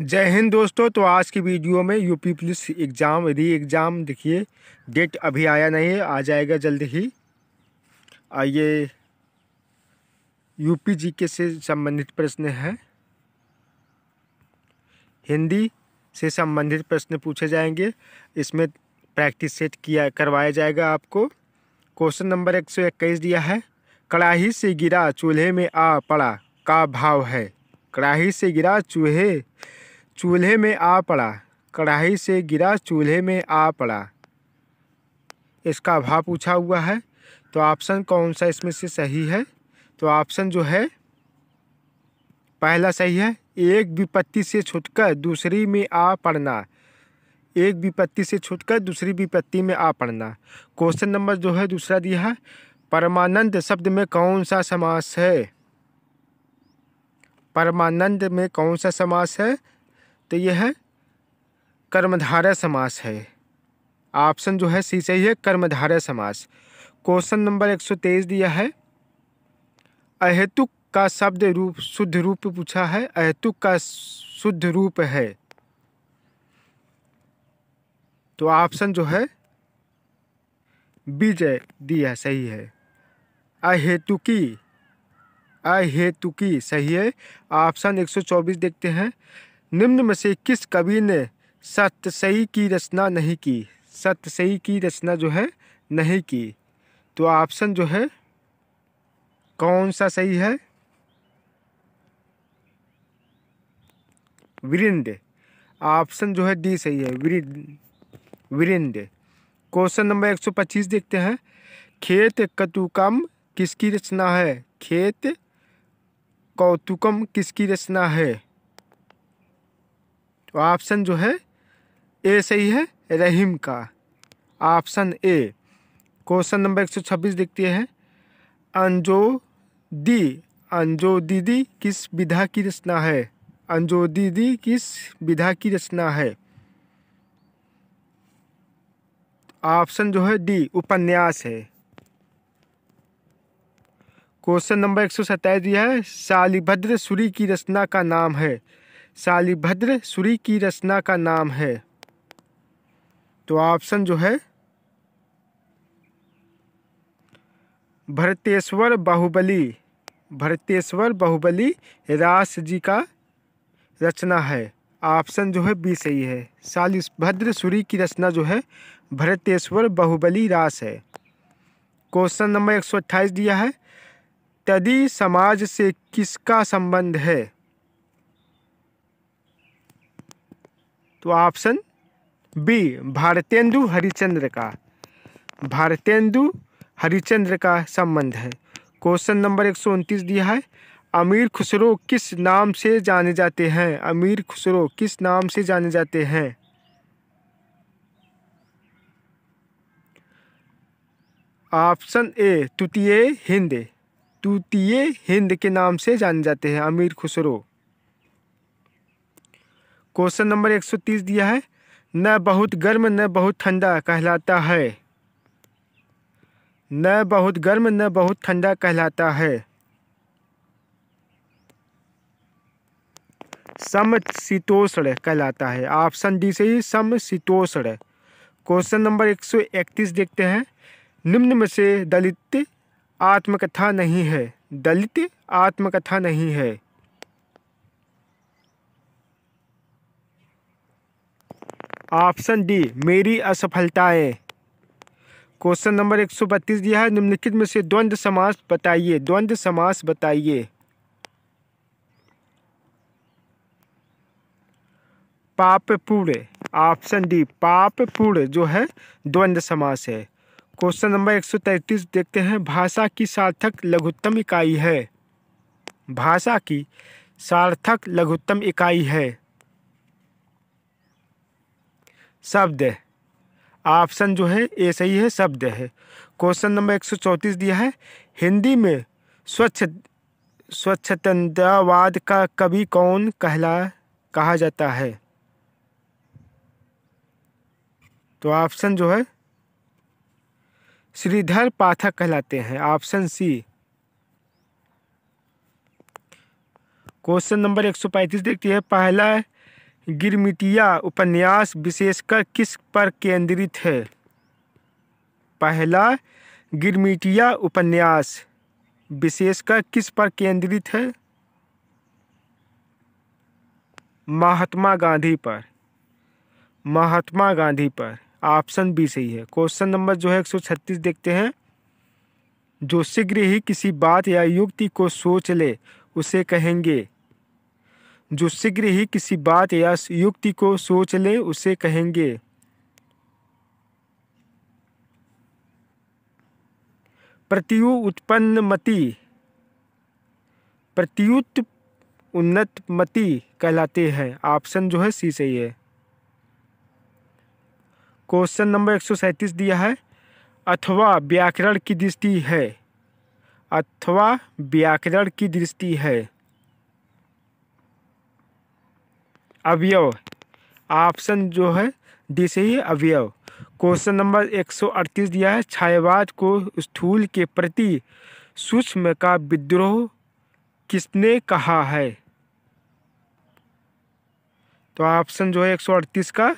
जय हिंद दोस्तों तो आज की वीडियो में UP police exam re exam देखिए डेट अभी आया नहीं है आ जाएगा जल्द ही ये यूपी जी के से संबंधित प्रश्न हैं हिंदी से संबंधित प्रश्न पूछे जाएंगे इसमें प्रैक्टिस सेट किया करवाया जाएगा आपको क्वेश्चन नंबर एक सौ इक्कीस दिया है कड़ाही से गिरा चूल्हे में आ पड़ा का भाव है कड़ाही से गिरा चूहे चूल्हे में आ पड़ा कढ़ाई से गिरा चूल्हे में आ पड़ा इसका भाव पूछा हुआ है तो ऑप्शन कौन सा इसमें से सही है तो ऑप्शन जो है पहला सही है एक विपत्ति से छुटकर दूसरी में आ पड़ना एक विपत्ति से छुटकर दूसरी विपत्ति में आ पड़ना क्वेश्चन नंबर जो है दूसरा दिया है परमानंद शब्द में कौन सा समास है परमानंद में कौन सा समास है तो यह है कर्मधारय समास है ऑप्शन जो है सी सही है कर्मधारय समास क्वेश्चन नंबर एक सौ तेईस दिया है अहेतुक का शब्द रूप शुद्ध रूप पूछा है अहेतुक का शुद्ध रूप है तो ऑप्शन जो है विजय दिया सही है अहेतुकी अहेतुकी सही है ऑप्शन 124 देखते हैं निम्न में से किस कवि ने सत्यसई की रचना नहीं की सत्यसई की रचना जो है नहीं की तो ऑप्शन जो है कौन सा सही है वृंद ऑप्शन जो है डी सही है वृंद क्वेश्चन नंबर एक सौ पच्चीस देखते हैं खेत कतुकम किसकी रचना है खेत कौतुकम किसकी रचना है तो ऑप्शन जो है ए सही है रहीम का ऑप्शन ए क्वेश्चन नंबर एक सौ छब्बीस देखते हैं अंजो दी अंजो दीदी किस विधा की रचना है अंजो दीदी किस विधा की रचना है ऑप्शन जो है डी उपन्यास है क्वेश्चन नंबर एक सौ सत्ताईस दिया है शालीभद्र सूरी की रचना का नाम है शालीभद्र सूरी की रचना का नाम है तो ऑप्शन जो है भरतेश्वर बाहुबली भरतेश्वर बाहुबली रास जी का रचना है ऑप्शन जो है बी सही है शालीभद्र सूरी की रचना जो है भरतेश्वर बाहुबली रास है क्वेश्चन नंबर एक सौ अट्ठाईस दिया है तदी समाज से किसका संबंध है तो ऑप्शन बी भारतेंदु हरिचंद्र का भारतेंदु हरिचंद्र का संबंध है क्वेश्चन नंबर एक सौ उनतीस दिया है अमीर खुसरो किस नाम से जाने जाते हैं अमीर खुसरो किस नाम से जाने जाते हैं ऑप्शन ए तुतीय हिंद तृतीय हिंद के नाम से जाने जाते हैं अमीर खुसरो क्वेश्चन नंबर 130 दिया है न बहुत गर्म न बहुत ठंडा कहलाता है न बहुत गर्म न बहुत ठंडा कहलाता है शीतोषण कहलाता है ऑप्शन डी से ही शीतोषण क्वेश्चन नंबर 131 देखते हैं निम्न में से दलित आत्मकथा नहीं है दलित आत्मकथा नहीं है ऑप्शन डी मेरी असफलताएं क्वेश्चन नंबर एक सौ बत्तीस दिया है निम्नलिखित में से द्वंद्व समास बताइए द्वंद्व समास बताइए पाप पूर्ण ऑप्शन डी पाप पूर्ण जो है द्वंद्व समास है क्वेश्चन नंबर एक सौ तैतीस देखते हैं भाषा की सार्थक लघुत्तम इकाई है भाषा की सार्थक लघुत्तम इकाई है शब्द है ऑप्शन जो है ए सही है शब्द है क्वेश्चन नंबर एक सौ चौंतीस दिया है हिंदी में स्वच्छ स्वच्छतंत्रवाद का कवि कौन कहला कहा जाता है तो ऑप्शन जो है श्रीधर पाठक कहलाते हैं ऑप्शन सी क्वेश्चन नंबर एक सौ पैंतीस देखती है पहला गिरमिटिया उपन्यास विशेषकर किस पर केंद्रित है पहला गिरमिटिया उपन्यास विशेषकर किस पर केंद्रित है महात्मा गांधी पर महात्मा गांधी पर ऑप्शन बी सही है क्वेश्चन नंबर जो है छत्तीस देखते हैं जो शीघ्र ही किसी बात या युक्ति को सोच ले उसे कहेंगे जो शीघ्र ही किसी बात या युक्ति को सोच ले उसे कहेंगे प्रत्यु उत्पन्न मति प्रत्युत उन्नत मति कहलाते हैं ऑप्शन जो है सी सही है क्वेश्चन नंबर एक सौ दिया है अथवा व्याकरण की दृष्टि है अथवा व्याकरण की दृष्टि है अवयव ऑप्शन जो है डी से ही अवयव क्वेश्चन नंबर 138 दिया है छायावाद को स्थूल के प्रति सूक्ष्म का विद्रोह किसने कहा है तो ऑप्शन जो है 138 का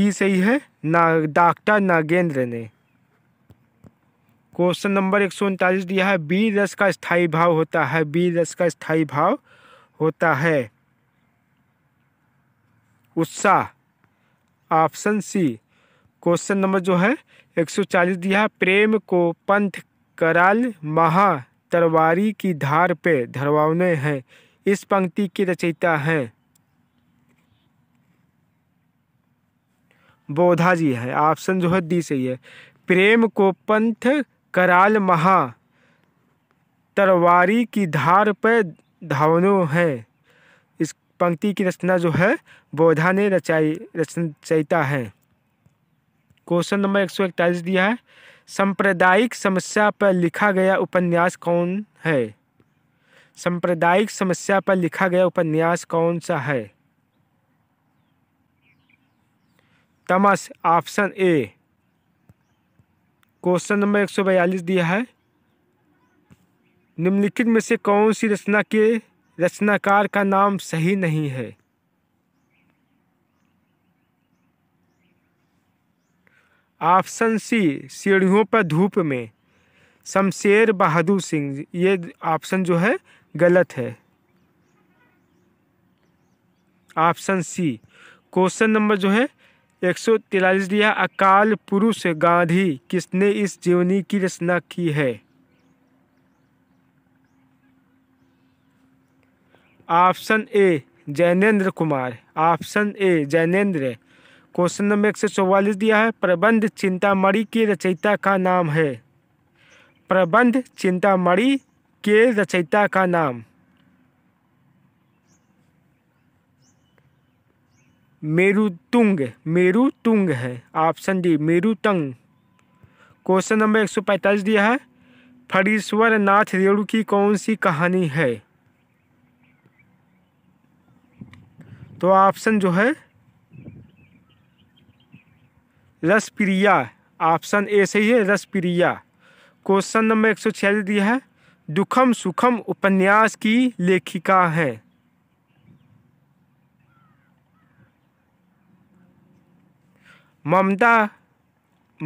डी सही है ना डॉक्टर नागेंद्र ने क्वेश्चन नंबर एक दिया है बी रस का स्थाई भाव होता है बी रस का स्थाई भाव होता है उत्साह ऑप्शन सी क्वेश्चन नंबर जो है 140 दिया प्रेम को पंथ कराल महा तरवारी की धार पे धरवाने हैं इस पंक्ति की रचयिता हैं बोधा जी है ऑप्शन जो है दी सही है प्रेम को पंथ कराल महा तरवारी की धार पर धावनों हैं पंक्ति की रचना जो है बोधा ने रचाई रचयिता है क्वेश्चन नंबर एक सौ इकतालीस दिया है सांप्रदायिक समस्या पर लिखा गया उपन्यास कौन है सांप्रदायिक समस्या पर लिखा गया उपन्यास कौन सा है तमस ऑप्शन ए क्वेश्चन नंबर एक सौ बयालीस दिया है निम्नलिखित में से कौन सी रचना के रचनाकार का नाम सही नहीं है ऑप्शन सी सीढ़ियों पर धूप में शमशेर बहादुर सिंह ये ऑप्शन जो है गलत है ऑप्शन सी क्वेश्चन नंबर जो है एक सौ तिरालीस दिया अकाल पुरुष गांधी किसने इस जीवनी की रचना की है option A Jainendra Kumar option A Jainendra question number एक सौ चौवालीस दिया है प्रबंध चिंतामणि के रचयिता का नाम है प्रबंध चिंतामणि के रचयिता का नाम मेरुतुंग मेरुतुंग है option D Merutung question number एक सौ पैंतालीस दिया है फरीश्वर नाथ रेणु की कौन सी कहानी है तो ऑप्शन जो है रसप्रिया ऑप्शन ए सही है रसप्रिया क्वेश्चन नंबर एक सौ छियालीस दिया है दुखम सुखम उपन्यास की लेखिका है ममता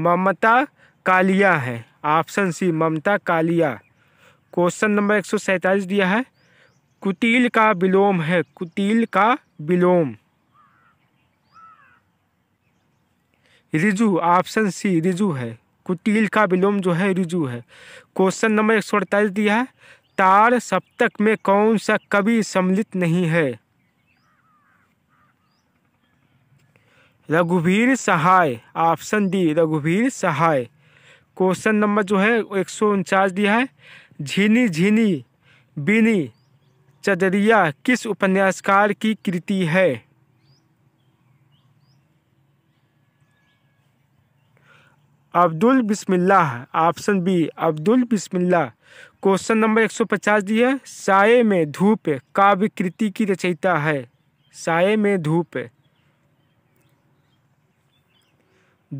ममता कालिया है option C Mamta Kalia question number एक सौ सैंतालीस दिया है कुटील का विलोम है कुटील का विलोम रिजु ऑप्शन सी रिजु है कुटील का विलोम जो है रिजु है क्वेश्चन नंबर एक सौ अड़तालीस दिया है तार सप्तक में कौन सा कवि सम्मिलित नहीं है रघुवीर सहाय ऑप्शन डी रघुवीर सहाय क्वेश्चन नंबर जो है एक सौ उनचास दिया है झीनी झीनी बिनी चदरिया किस उपन्यासकार की कृति है Abdul Bismillah option B Abdul Bismillah question number 150 दिया साये में धूप काव्य कृति की रचयिता है साये में धूप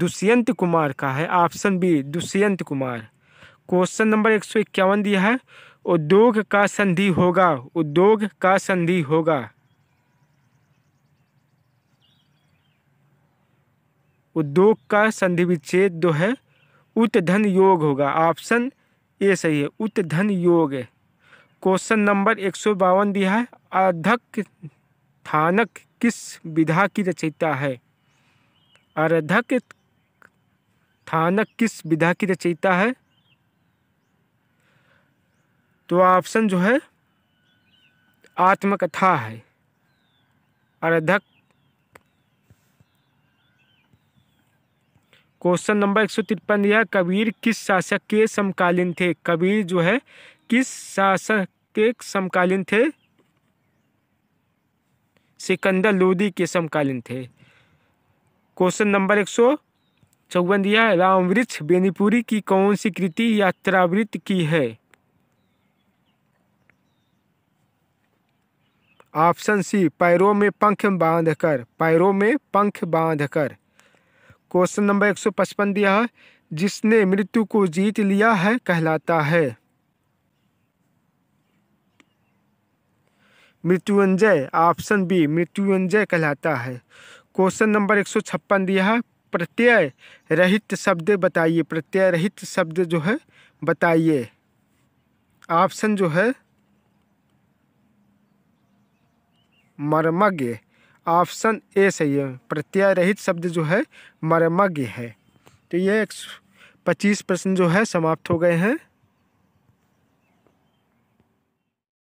दुष्यंत कुमार का है option B Dushyant Kumar question number एक दिया है उद्योग का संधि होगा उद्योग का संधि होगा उद्योग का संधि विच्छेद जो है उत धन योग होगा ऑप्शन ए सही है उत धन योग क्वेश्चन नंबर एक सौ बावन दिया है अर्धक थानक किस विधा की रचयिता है अर्धक थानक किस विधा की रचयिता है तो ऑप्शन जो है आत्मकथा है अर्धक क्वेश्चन नंबर एक सौ तिरपन दिया कबीर किस शासक के समकालीन थे कबीर जो है किस शासक के समकालीन थे सिकंदर लोदी के समकालीन थे क्वेश्चन नंबर एक सौ चौवन दिया रामवृक्ष बेनीपुरी की कौन सी कृति यात्रावृत्त की है ऑप्शन सी पैरों में पंख बांधकर पैरों में पंख बांधकर क्वेश्चन नंबर एक सौ पचपन दिया है जिसने मृत्यु को जीत लिया है कहलाता है मृत्युंजय ऑप्शन बी मृत्युंजय कहलाता है क्वेश्चन नंबर एक सौ छप्पन दिया है प्रत्यय रहित शब्द बताइए प्रत्यय रहित शब्द जो है बताइए ऑप्शन जो है मर्मज्ञ ऑप्शन ए सही है प्रत्यय रहित शब्द जो है मर्मज्ञ है तो ये पच्चीस प्रश्न जो है समाप्त हो गए हैं